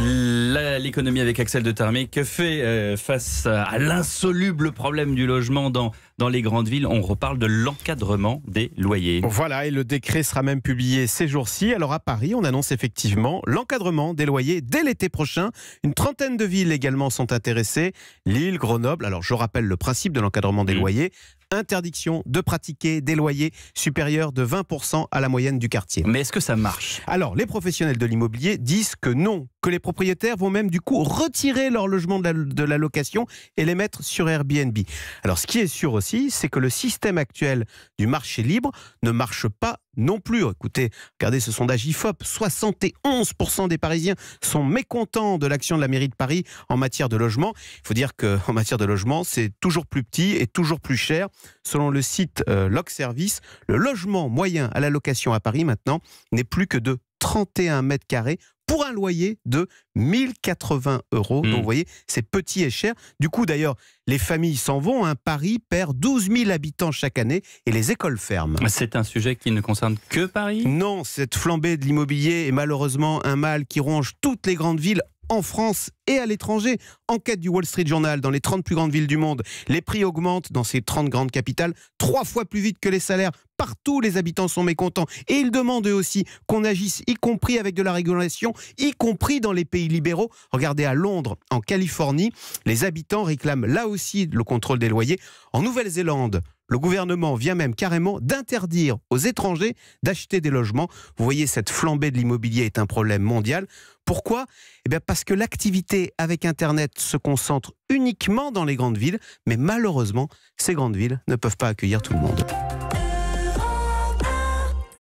L'économie avec Axel de Tarmé, que fait euh, face à l'insoluble problème du logement dans, dans les grandes villes On reparle de l'encadrement des loyers. Voilà, et le décret sera même publié ces jours-ci. Alors à Paris, on annonce effectivement l'encadrement des loyers dès l'été prochain. Une trentaine de villes également sont intéressées. Lille, Grenoble. Alors je rappelle le principe de l'encadrement des mmh. loyers interdiction de pratiquer des loyers supérieurs de 20% à la moyenne du quartier. Mais est-ce que ça marche Alors, les professionnels de l'immobilier disent que non, que les propriétaires vont même du coup retirer leur logement de la, location et les mettre sur Airbnb. Alors, ce qui est sûr aussi, c'est que le système actuel du marché libre ne marche pas non plus. Écoutez, regardez ce sondage IFOP 71% des Parisiens sont mécontents de l'action de la mairie de Paris en matière de logement. Il faut dire qu'en matière de logement, c'est toujours plus petit et toujours plus cher. Selon le site euh, Service, le logement moyen à la location à Paris maintenant n'est plus que de 31 mètres carrés pour un loyer de 1080 euros. Donc hmm. vous voyez, c'est petit et cher. Du coup, d'ailleurs, les familles s'en vont. Un hein. Paris perd 12 000 habitants chaque année et les écoles ferment. C'est un sujet qui ne concerne que Paris Non, cette flambée de l'immobilier est malheureusement un mal qui ronge toutes les grandes villes en France et à l'étranger. Enquête du Wall Street Journal, dans les 30 plus grandes villes du monde, les prix augmentent dans ces 30 grandes capitales trois fois plus vite que les salaires. Partout, les habitants sont mécontents. Et ils demandent aussi qu'on agisse, y compris avec de la régulation, y compris dans les pays libéraux. Regardez à Londres, en Californie, les habitants réclament là aussi le contrôle des loyers. En Nouvelle-Zélande, le gouvernement vient même carrément d'interdire aux étrangers d'acheter des logements. Vous voyez, cette flambée de l'immobilier est un problème mondial. Pourquoi eh Parce que l'activité avec Internet se concentre uniquement dans les grandes villes, mais malheureusement, ces grandes villes ne peuvent pas accueillir tout le monde.